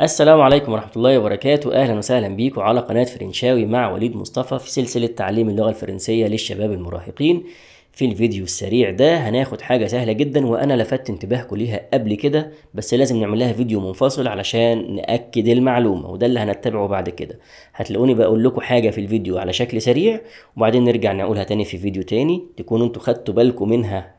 السلام عليكم ورحمة الله وبركاته أهلا وسهلا بيكم على قناة فرنشاوي مع وليد مصطفى في سلسلة تعليم اللغة الفرنسية للشباب المراهقين في الفيديو السريع ده هناخد حاجة سهلة جدا وأنا لفت انتباهكم ليها قبل كده بس لازم نعمل لها فيديو منفصل علشان نأكد المعلومة وده اللي هنتبعه بعد كده هتلاقوني بقول لكم حاجة في الفيديو على شكل سريع وبعدين نرجع نقولها تاني في فيديو تاني تكونوا انتوا خدتوا بالكم منها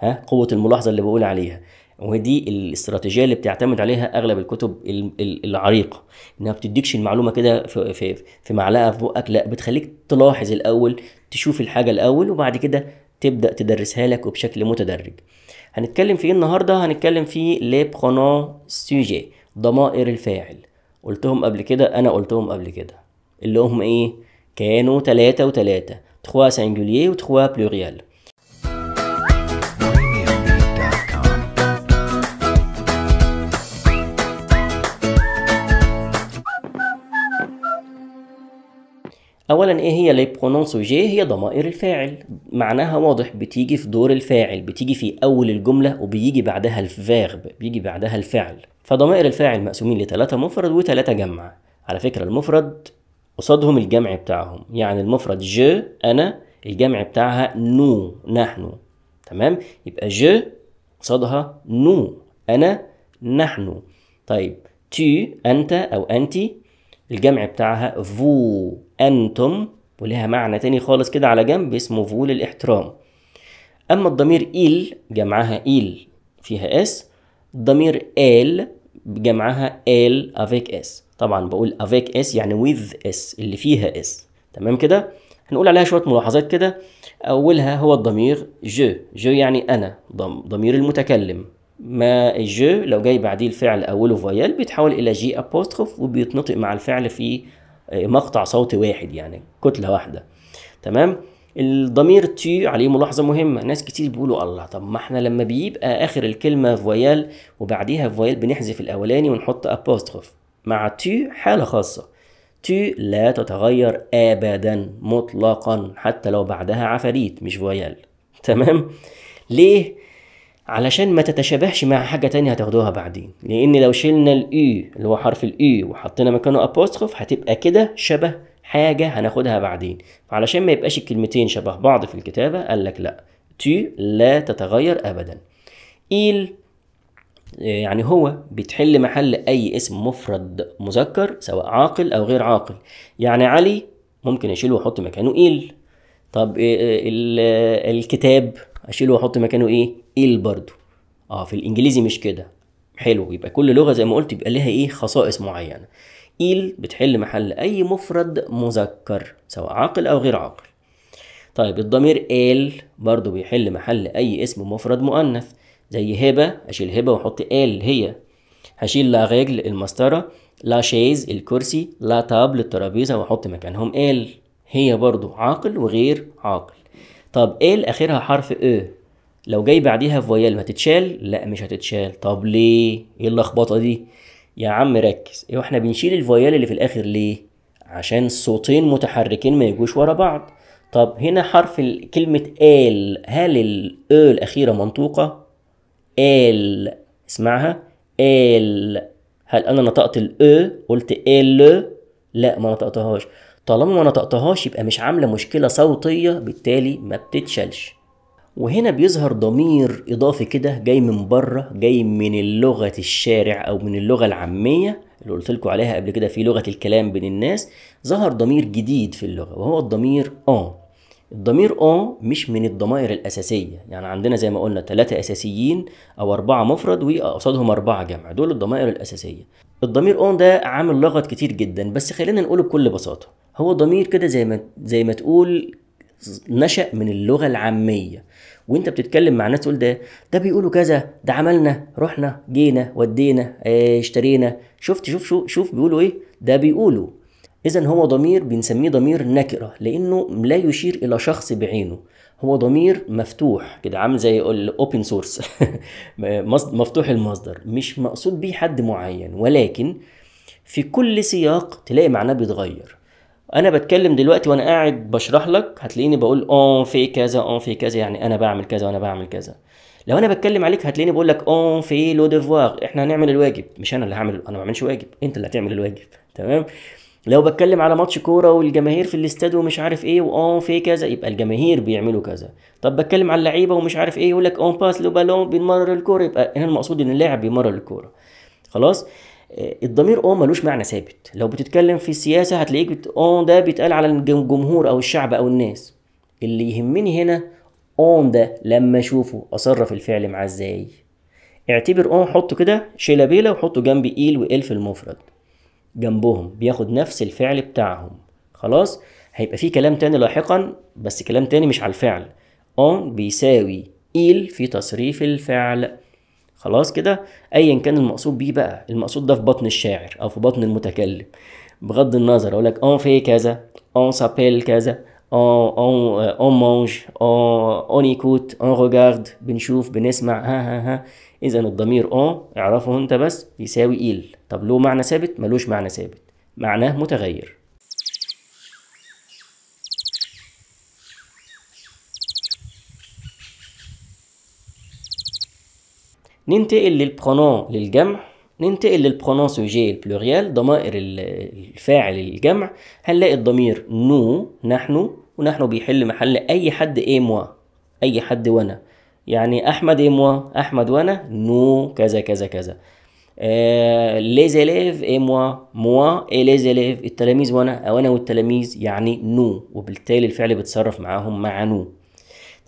ها قوة الملاحظة اللي بقول عليها ودي الاستراتيجيه اللي بتعتمد عليها اغلب الكتب العريقه انها بتديكش المعلومه كده في, في, في معلقه في بقك لا بتخليك تلاحظ الاول تشوف الحاجه الاول وبعد كده تبدا تدرسها لك وبشكل متدرج هنتكلم في ايه النهارده هنتكلم في لي برونون سوجي ضمائر الفاعل قلتهم قبل كده انا قلتهم قبل كده اللي هم ايه كانوا ثلاثة وثلاثة تخوا و وتخوا بلوريال اولا ايه هي لي برونون سوجي هي ضمائر الفاعل معناها واضح بتيجي في دور الفاعل بتيجي في اول الجمله وبيجي بعدها الفيرب بيجي بعدها الفعل فضمائر الفاعل مقسومين لثلاثة مفرد وثلاثة جمع على فكرة المفرد قصادهم الجمع بتاعهم يعني المفرد ج انا الجمع بتاعها نو نحن تمام يبقى ج قصادها نو انا نحن طيب تي انت او انتي الجمع بتاعها فو أنتم ولها معنى تاني خالص كده على جنب اسمه فول الاحترام أما الضمير إيل جمعها إيل فيها اس الضمير آل جمعها آل أفيك اس طبعا بقول أفيك اس يعني ويذ اس اللي فيها اس تمام كده هنقول عليها شوية ملاحظات كده أولها هو الضمير جو جو يعني أنا ضمير المتكلم ما جو لو جاي بعديه الفعل أوله فيال بيتحول إلى جي أبوستروف وبيتنطق مع الفعل في آه، مقطع صوتي واحد يعني كتله واحده تمام الضمير تي عليه ملاحظة مهمة ناس كتير بيقولوا الله طب ما احنا لما بيبقى آخر الكلمة فويال وبعديها فويال بنحذف الأولاني ونحط أبوستروف مع تي حالة خاصة تي لا تتغير أبدا مطلقا حتى لو بعدها عفاريت مش فويال تمام ليه؟ علشان ما تتشابهش مع حاجه تانية هتاخدوها بعدين لان لو شلنا الاي e، اللي هو حرف الاي e، وحطينا مكانه ابوستروف هتبقى كده شبه حاجه هناخدها بعدين فعلشان ما يبقاش الكلمتين شبه بعض في الكتابه قال لك لا تي لا تتغير ابدا ايل يعني هو بتحل محل اي اسم مفرد مذكر سواء عاقل او غير عاقل يعني علي ممكن اشيله واحط مكانه ايل طب آه، آه، آه، الكتاب اشيله واحط مكانه ايه ال برضو اه في الانجليزي مش كده حلو يبقى كل لغه زي ما قلت يبقى لها ايه خصائص معينه إيل بتحل محل أي مفرد مذكر سواء عاقل أو غير عاقل طيب الضمير آل برضو بيحل محل أي اسم مفرد مؤنث زي هبة أشيل هبة وأحط آل هي هشيل لا رجل المسطرة لا شيز الكرسي لا تابل الترابيزة وأحط مكانهم آل هي برضو عاقل وغير عاقل طب ال اخرها حرف ا لو جاي بعديها فويال ما تتشال لا مش هتتشال طب ليه ايه اللخبطه دي يا عم ركز ايه احنا بنشيل الفويال اللي في الاخر ليه عشان صوتين متحركين ما يجوش ورا بعض طب هنا حرف كلمة آل هل ال e الأخيرة منطوقة؟ آل اسمعها آل هل أنا نطقت ال e؟ قلت آل لا ما نطقتهاش طالما ما نطقتهاش يبقى مش عاملة مشكلة صوتية بالتالي ما بتتشالش وهنا بيظهر ضمير إضافي كده جاي من بره جاي من اللغة الشارع أو من اللغة العامية اللي قلت لكم عليها قبل كده في لغة الكلام بين الناس ظهر ضمير جديد في اللغة وهو الضمير آه الضمير آه مش من الضمائر الأساسية يعني عندنا زي ما قلنا ثلاثة أساسيين أو أربعة مفرد وقصادهم أربعة جمع دول الضمائر الأساسية الضمير آه ده عامل لغط كتير جدا بس خلينا نقوله بكل بساطة هو ضمير كده زي ما زي ما تقول نشأ من اللغة العامية وانت بتتكلم مع ناس تقول ده ده بيقولوا كذا ده عملنا رحنا جينا ودينا آه، اشترينا شفت شوف شوف شوف بيقولوا ايه ده بيقولوا اذا هو ضمير بنسميه ضمير نكره لانه لا يشير الى شخص بعينه هو ضمير مفتوح كده عامل زي الاوبن سورس مفتوح المصدر مش مقصود بيه حد معين ولكن في كل سياق تلاقي معناه بيتغير انا بتكلم دلوقتي وانا قاعد بشرح لك هتلاقيني بقول اون في كذا اون في كذا يعني انا بعمل كذا وانا بعمل كذا لو انا بتكلم عليك هتلاقيني بقول لك اون في لو ديفوار احنا هنعمل الواجب مش انا اللي هعمل انا ما بعملش واجب انت اللي هتعمل الواجب تمام لو بتكلم على ماتش كوره والجماهير في الاستاد ومش عارف ايه واون في كذا يبقى الجماهير بيعملوا كذا طب بتكلم على اللعيبه ومش عارف ايه يقول لك اون باس لو بالون بنمرر الكوره يبقى هنا المقصود ان اللاعب بيمرر الكوره خلاص آه، الضمير او ملوش معنى ثابت لو بتتكلم في السياسه هتلاقيك بت... اون ده بيتقال على الجمهور او الشعب او الناس اللي يهمني هنا اون ده لما اشوفه اصرف الفعل معاه ازاي اعتبر اون حطه كده شيلابيلا وحطه جنب ايل والف في المفرد جنبهم بياخد نفس الفعل بتاعهم خلاص هيبقى في كلام تاني لاحقا بس كلام تاني مش على الفعل اون بيساوي ايل في تصريف الفعل خلاص كده ايا كان المقصود بيه بقى المقصود ده في بطن الشاعر او في بطن المتكلم بغض النظر اقول لك اون في كذا اون سابيل كذا اون اون مونج اون اون ايكوت اون ريغارد بنشوف بنسمع ها ها ها اذا الضمير اون اعرفه انت بس يساوي ايل طب له معنى ثابت ملوش معنى ثابت معناه متغير ننتقل للبرونون للجمع ننتقل للبرونون سوجي البلوريال ضمائر الفاعل الجمع هنلاقي الضمير نو نحن ونحن بيحل محل اي حد ايه موا اي حد وانا يعني احمد ايه موا احمد وانا نو كذا كذا كذا لي زيليف اي موا موا اي لي زيليف التلاميذ وانا او انا والتلاميذ يعني نو وبالتالي الفعل بيتصرف معاهم مع نو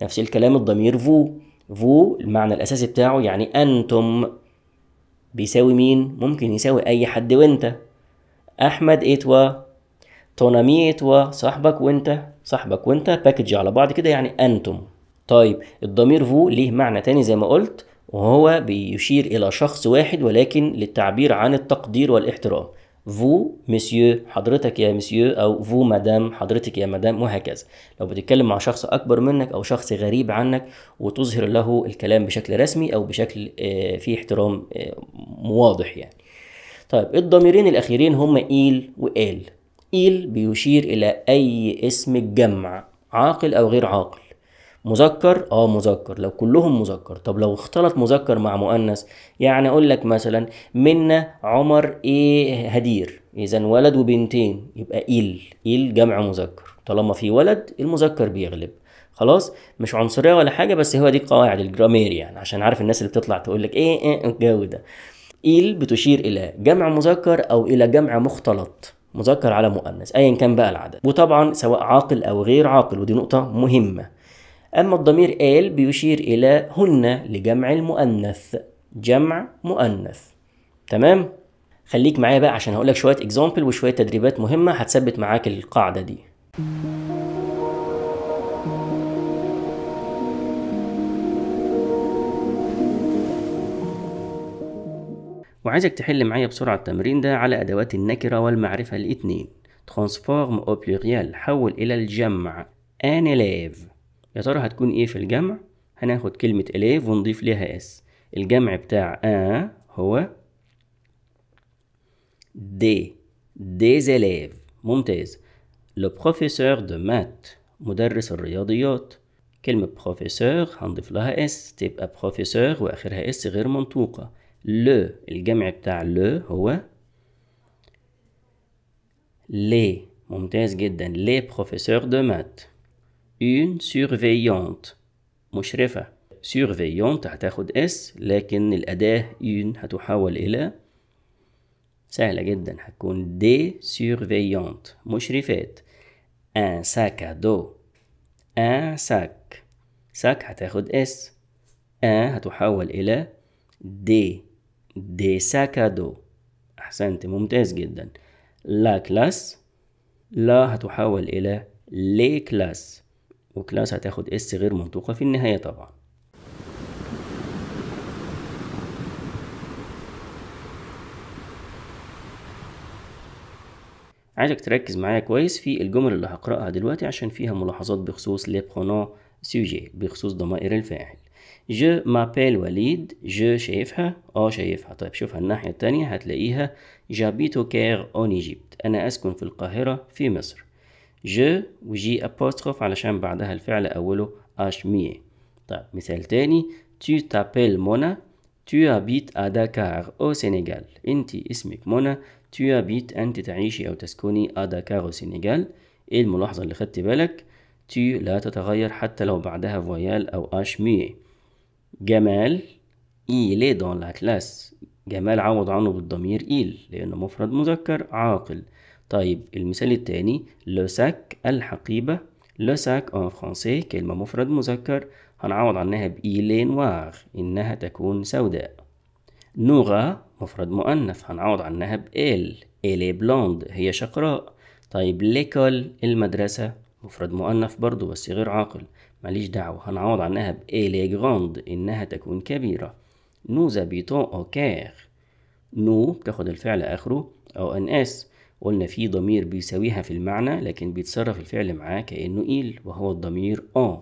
نفس الكلام الضمير فو فو المعنى الأساسي بتاعه يعني أنتم بيساوي مين؟ ممكن يساوي أي حد وأنت أحمد إيتوا تونامي إيتوا صاحبك وأنت صاحبك وأنت باكج على بعض كده يعني أنتم طيب الضمير فو ليه معنى تاني زي ما قلت وهو بيشير إلى شخص واحد ولكن للتعبير عن التقدير والاحترام فو مسيو حضرتك يا مسيو او فو مدام حضرتك يا مدام وهكذا لو بتتكلم مع شخص اكبر منك او شخص غريب عنك وتظهر له الكلام بشكل رسمي او بشكل آه، فيه احترام آه، واضح يعني طيب الضميرين الاخيرين هما ايل وال ايل بيشير الى اي اسم الجمع عاقل او غير عاقل مذكر اه مذكر لو كلهم مذكر طب لو اختلط مذكر مع مؤنث يعني اقول لك مثلا منا عمر ايه هدير اذا ولد وبنتين يبقى إل إل جمع مذكر طالما في ولد المذكر بيغلب خلاص مش عنصريه ولا حاجه بس هو دي القواعد الجرامير يعني عشان عارف الناس اللي بتطلع تقول لك ايه ايه, إيه، الجو ده إل بتشير إلى جمع مذكر أو إلى جمع مختلط مذكر على مؤنث أيا كان بقى العدد وطبعا سواء عاقل أو غير عاقل ودي نقطة مهمة أما الضمير آل بيشير إلى هن لجمع المؤنث جمع مؤنث تمام؟ خليك معايا بقى عشان هقولك شوية اكزامبل وشوية تدريبات مهمة هتثبت معاك القاعدة دي وعايزك تحل معايا بسرعة التمرين ده على أدوات النكرة والمعرفة الاتنين transform au pluriel حول إلى الجمع انيليف يا ترى هتكون ايه في الجمع هناخد كلمة الاف ونضيف ليها اس الجمع بتاع ان آه هو دي دي زلاف ممتاز لبروفيسور دو مات مدرس الرياضيات كلمة بروفيسور هنضيف لها اس تبقى بروفيسور واخرها اس غير منطوقة لو الجمع بتاع لو هو لي ممتاز جدا لي بروفيسور دو مات une surveillante مشرفة surveillante هتاخد اس لكن الأداة une هتحول إلى سهلة جدا هتكون دي surveillante مشرفات ان ساك دو ان ساك ساك هتاخد اس ان هتحول إلى دي دي ساك دو أحسنت ممتاز جدا لا كلاس لا هتحول إلى لي كلاس وكلاس هتاخد اس غير منطوقة في النهاية طبعا عايزك تركز معايا كويس في الجمل اللي هقرأها دلوقتي عشان فيها ملاحظات بخصوص لي برونون سوجي بخصوص ضمائر الفاعل جو مابيل وليد جو شايفها اه شايفها طيب شوفها الناحية التانية هتلاقيها جابيتو كير اون ايجيبت انا اسكن في القاهرة في مصر جو وجي أبوستروف علشان بعدها الفعل أوله اش مية طيب مثال تاني تو تابيل مونا تو أبيت أداكار أو سينيغال أنت اسمك منى تو أبيت أنت تعيشي أو تسكني أداكار أو سينيغال إيه الملاحظة اللي خدت بالك تو لا تتغير حتى لو بعدها فويال أو اش مية جمال il دون لا كلاس جمال عوض عنه بالضمير إيل لأنه مفرد مذكر عاقل طيب المثال التاني لو ساك الحقيبة لو ساك en français كلمة مفرد مذكر هنعوض عنها ب نواغ إنها تكون سوداء نوغا مفرد مؤنث هنعوض عنها ب إيلي بلوند هي شقراء طيب ليكول المدرسة مفرد مؤنث برضو بس غير عاقل ماليش دعوة هنعوض عنها ب غوند إنها تكون كبيرة نو زابيتون أو كير نو بتاخد الفعل آخره أو أن اس قلنا في ضمير بيساويها في المعنى لكن بيتصرف الفعل معاه كأنه إيل وهو الضمير أن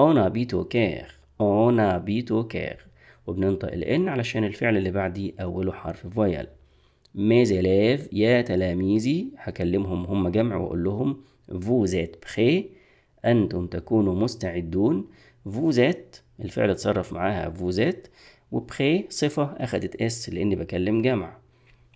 أنا بيتو كاغ أنا بيتو كاغ وبننطق الإن علشان الفعل اللي بعدي أوله حرف فويل ميزيليف يا تلاميذي هكلمهم هم جمع وأقول لهم زيت بخي أنتم تكونوا مستعدون زيت الفعل اتصرف معاها فوزات وبخي صفة أخدت اس لأني بكلم جمع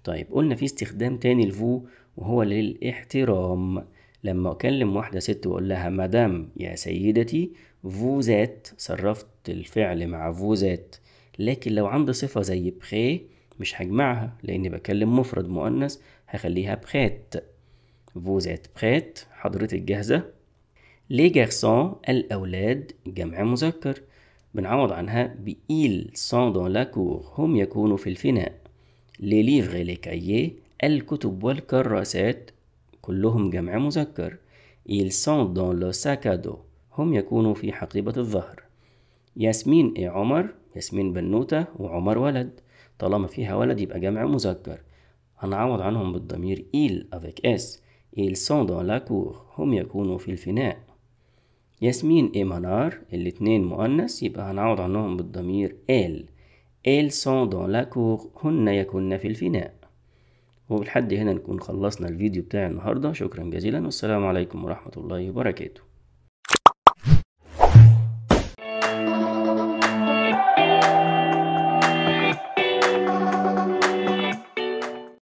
طيب قلنا في استخدام تاني لفو وهو للاحترام لما أكلم واحدة ست وأقول لها مدام يا سيدتي فو ذات صرفت الفعل مع فو ذات لكن لو عندي صفة زي بخي مش هجمعها لأني بكلم مفرد مؤنث هخليها بخات فو ذات بخات حضرتك جاهزة لي جارسون الأولاد جمع مذكر بنعوض عنها بإيل سون دون لاكور هم يكونوا في الفناء لي ليفغ لي كايي الكتب والكراسات كلهم جمع مذكر إيل sont dans le sac à dos هم يكونوا في حقيبة الظهر ياسمين اي عمر ياسمين بنوتة وعمر ولد طالما فيها ولد يبقى جمع مذكر هنعوض عنهم بالضمير إيل avec اس إيل sont dans la cour هم يكونوا في الفناء ياسمين اي منار الاتنين مؤنث يبقى هنعوض عنهم بالضمير إل Elles sont dans la cour هن يكن في الفناء وبالحد هنا نكون خلصنا الفيديو بتاع النهاردة شكرا جزيلا والسلام عليكم ورحمة الله وبركاته